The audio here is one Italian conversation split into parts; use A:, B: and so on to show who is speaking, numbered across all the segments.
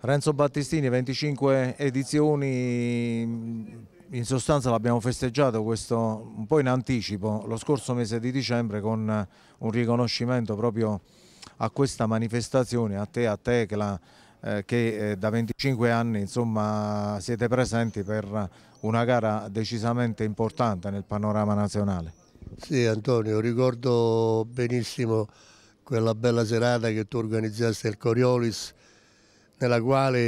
A: Renzo Battistini, 25 edizioni, in sostanza l'abbiamo festeggiato questo un po' in anticipo lo scorso mese di dicembre con un riconoscimento proprio a questa manifestazione, a te, a Tecla, eh, che eh, da 25 anni insomma, siete presenti per una gara decisamente importante nel panorama nazionale. Sì
B: Antonio, ricordo benissimo quella bella serata che tu organizzaste al Coriolis nella quale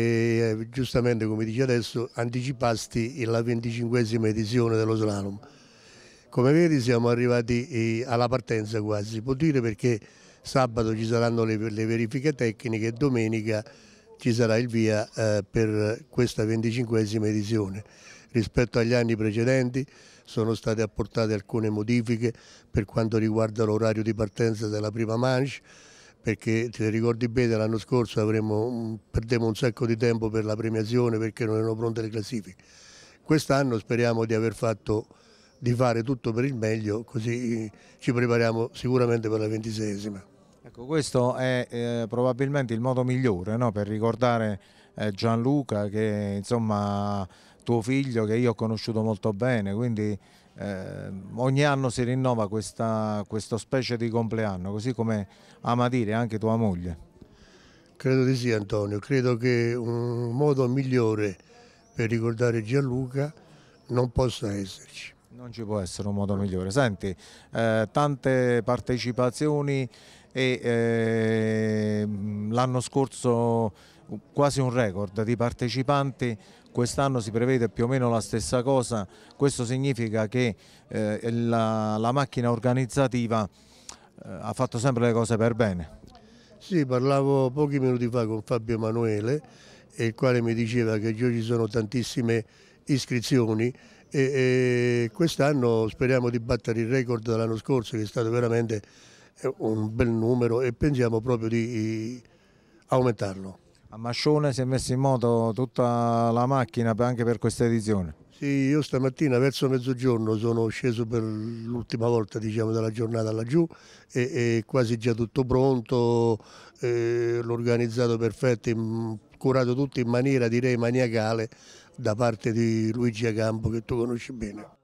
B: eh, giustamente come dici adesso anticipasti la venticinquesima edizione dello slalom. Come vedi siamo arrivati eh, alla partenza quasi, si può dire perché sabato ci saranno le, le verifiche tecniche e domenica ci sarà il via eh, per questa venticinquesima edizione. Rispetto agli anni precedenti sono state apportate alcune modifiche per quanto riguarda l'orario di partenza della prima manche, perché ti ricordi bene l'anno scorso avremmo, perdemmo un sacco di tempo per la premiazione perché non erano pronte le classifiche. Quest'anno speriamo di aver fatto di fare tutto per il meglio, così eh,
A: ci prepariamo sicuramente per la ventisesima. Ecco, questo è eh, probabilmente il modo migliore no? per ricordare eh, Gianluca che insomma tuo figlio che io ho conosciuto molto bene, quindi eh, ogni anno si rinnova questa, questo specie di compleanno, così come ama dire anche tua moglie. Credo di sì Antonio, credo che un modo migliore per ricordare Gianluca non possa esserci. Non ci può essere un modo migliore. Senti, eh, tante partecipazioni e eh, l'anno scorso quasi un record di partecipanti, quest'anno si prevede più o meno la stessa cosa, questo significa che eh, la, la, macchina organizzativa eh, ha fatto sempre le cose per bene. Sì, parlavo
B: pochi minuti fa con Fabio Emanuele, il quale mi diceva che oggi ci sono tantissime iscrizioni e, e quest'anno speriamo di battere il record dell'anno scorso che è stato veramente un bel numero e pensiamo proprio di
A: aumentarlo. A Mascione si è messa in moto tutta la macchina anche per questa edizione?
B: Sì, io stamattina verso mezzogiorno sono sceso per l'ultima volta diciamo, dalla giornata laggiù e, e quasi già tutto pronto, eh, l'organizzato perfetto, curato tutto in maniera direi maniacale da parte di Luigi Acampo che tu conosci bene.